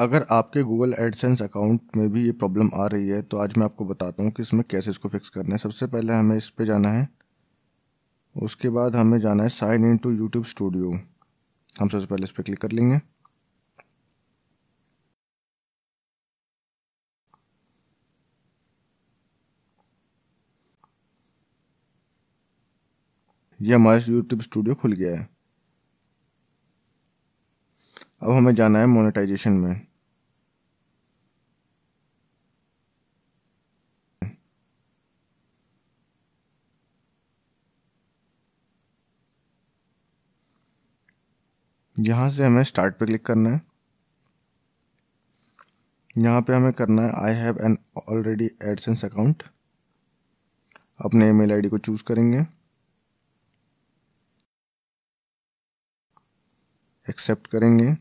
अगर आपके Google AdSense account में भी ये प्रॉब्लम आ रही है तो आज मैं आपको बताता हूँ कि इसमें कैसे इसको फिक्स करना है सबसे पहले हमें इस पर जाना है उसके बाद हमें जाना है sign in to YouTube studio हम सबसे पहले इस पर क्लिक कर लेंगे ये हमारे यूट्यूब स्टूडियो खुल गया है अब हमें जाना है मोनेटाइजेशन में यहाँ से हमें स्टार्ट पे क्लिक करना है यहाँ पे हमें करना है I have an already AdSense account अपने ईमेल आईडी को चूज़ करेंगे एक्सेप्ट करेंगे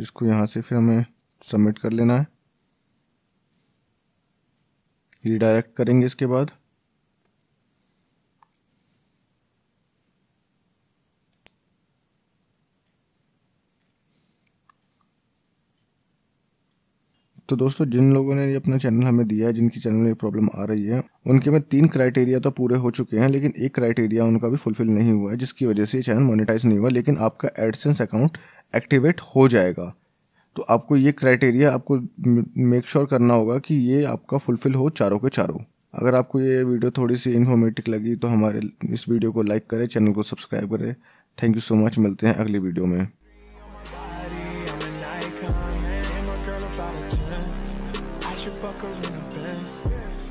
इसको यहाँ से फिर हमें सबमिट कर लेना है रिडायरेक्ट करेंगे इसके बाद तो दोस्तों जिन लोगों ने ये अपना चैनल हमें दिया है जिनकी चैनल में प्रॉब्लम आ रही है उनके में तीन क्राइटेरिया तो पूरे हो चुके हैं लेकिन एक क्राइटेरिया उनका भी फुलफिल नहीं हुआ है जिसकी वजह से ये चैनल मोनेटाइज नहीं हुआ लेकिन आपका एडसेंस अकाउंट एक्टिवेट हो जाएगा तो आपको ये क्राइटेरिया आपको मेक श्योर sure करना होगा कि ये आपका फुलफिल हो चारों के चारों अगर आपको ये वीडियो थोड़ी सी इन्फॉर्मेटिव लगी तो हमारे इस वीडियो को लाइक करें चैनल को सब्सक्राइब करें थैंक यू सो मच मिलते हैं अगली वीडियो में fuck her in the best.